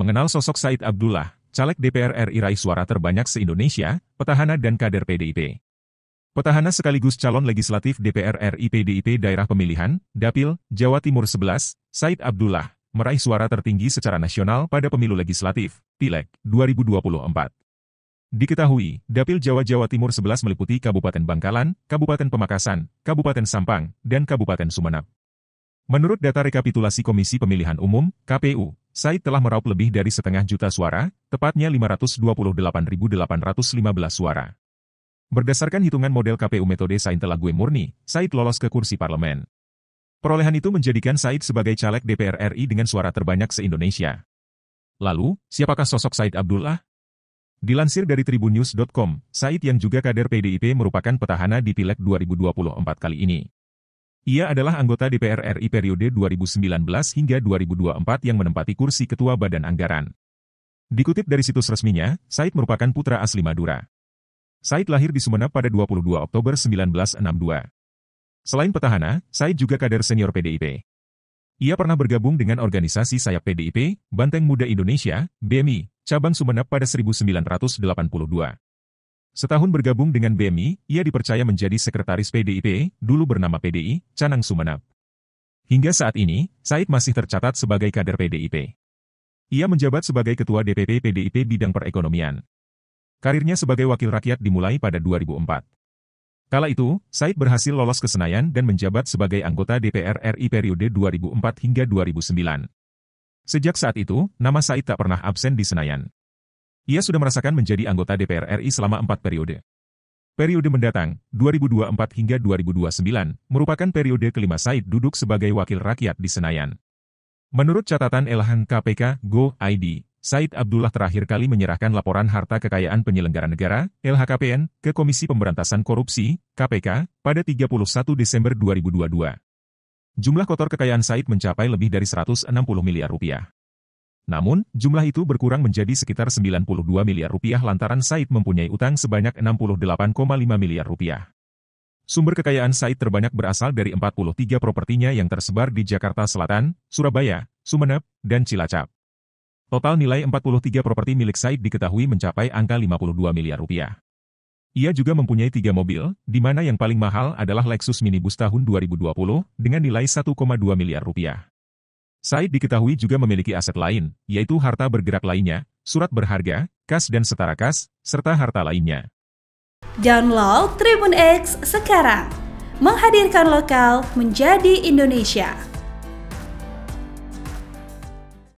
mengenal sosok Said Abdullah, caleg DPR RI raih suara terbanyak se-Indonesia, petahana dan kader PDIP. Petahana sekaligus calon legislatif DPR RI PDIP Daerah Pemilihan, Dapil, Jawa Timur 11, Said Abdullah, meraih suara tertinggi secara nasional pada pemilu legislatif, Pileg, 2024. Diketahui, Dapil Jawa-Jawa Timur 11 meliputi Kabupaten Bangkalan, Kabupaten Pemakasan, Kabupaten Sampang, dan Kabupaten Sumenep. Menurut data rekapitulasi Komisi Pemilihan Umum, KPU, Said telah meraup lebih dari setengah juta suara, tepatnya 528.815 suara. Berdasarkan hitungan model KPU metode Sain telah gue murni, Said lolos ke kursi parlemen. Perolehan itu menjadikan Said sebagai caleg DPR RI dengan suara terbanyak se-Indonesia. Lalu, siapakah sosok Said Abdullah? Dilansir dari tribunnews.com, Said yang juga kader PDIP merupakan petahana di Pileg 2024 kali ini. Ia adalah anggota DPR RI periode 2019 hingga 2024 yang menempati kursi Ketua Badan Anggaran. Dikutip dari situs resminya, Said merupakan putra asli Madura. Said lahir di Sumeneb pada 22 Oktober 1962. Selain petahana, Said juga kader senior PDIP. Ia pernah bergabung dengan organisasi sayap PDIP, Banteng Muda Indonesia, BMI, cabang Sumeneb pada 1982. Setahun bergabung dengan BMI, ia dipercaya menjadi sekretaris PDIP, dulu bernama PDI, Canang Sumenap. Hingga saat ini, Said masih tercatat sebagai kader PDIP. Ia menjabat sebagai ketua DPP PDIP bidang perekonomian. Karirnya sebagai wakil rakyat dimulai pada 2004. Kala itu, Said berhasil lolos ke Senayan dan menjabat sebagai anggota DPR RI periode 2004 hingga 2009. Sejak saat itu, nama Said tak pernah absen di Senayan. Ia sudah merasakan menjadi anggota DPR RI selama empat periode. Periode mendatang, 2024 hingga 2029, merupakan periode kelima Said duduk sebagai wakil rakyat di Senayan. Menurut catatan Elhan KPK, Go ID, Said Abdullah terakhir kali menyerahkan laporan harta kekayaan penyelenggara negara, LHKPN, ke Komisi Pemberantasan Korupsi, KPK, pada 31 Desember 2022. Jumlah kotor kekayaan Said mencapai lebih dari 160 miliar rupiah. Namun, jumlah itu berkurang menjadi sekitar 92 miliar rupiah lantaran Said mempunyai utang sebanyak 68,5 miliar rupiah. Sumber kekayaan Said terbanyak berasal dari 43 propertinya yang tersebar di Jakarta Selatan, Surabaya, Sumeneb, dan Cilacap. Total nilai 43 properti milik Said diketahui mencapai angka 52 miliar rupiah. Ia juga mempunyai tiga mobil, di mana yang paling mahal adalah Lexus Minibus tahun 2020, dengan nilai 1,2 miliar rupiah. Said diketahui juga memiliki aset lain, yaitu harta bergerak lainnya, surat berharga, kas dan setara kas, serta harta lainnya. Download Tribun X sekarang, menghadirkan lokal menjadi Indonesia.